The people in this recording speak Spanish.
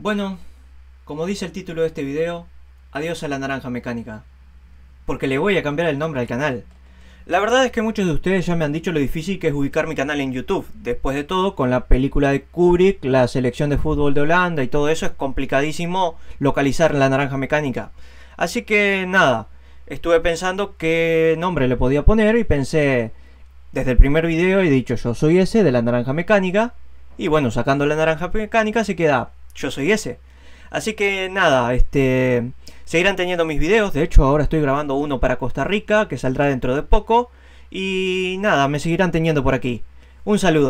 Bueno, como dice el título de este video, adiós a la naranja mecánica. Porque le voy a cambiar el nombre al canal. La verdad es que muchos de ustedes ya me han dicho lo difícil que es ubicar mi canal en YouTube. Después de todo, con la película de Kubrick, la selección de fútbol de Holanda y todo eso, es complicadísimo localizar la naranja mecánica. Así que nada, estuve pensando qué nombre le podía poner y pensé, desde el primer video he dicho yo soy ese de la naranja mecánica. Y bueno, sacando la naranja mecánica se queda yo soy ese. Así que nada, este, seguirán teniendo mis videos. De hecho, ahora estoy grabando uno para Costa Rica, que saldrá dentro de poco. Y nada, me seguirán teniendo por aquí. Un saludo.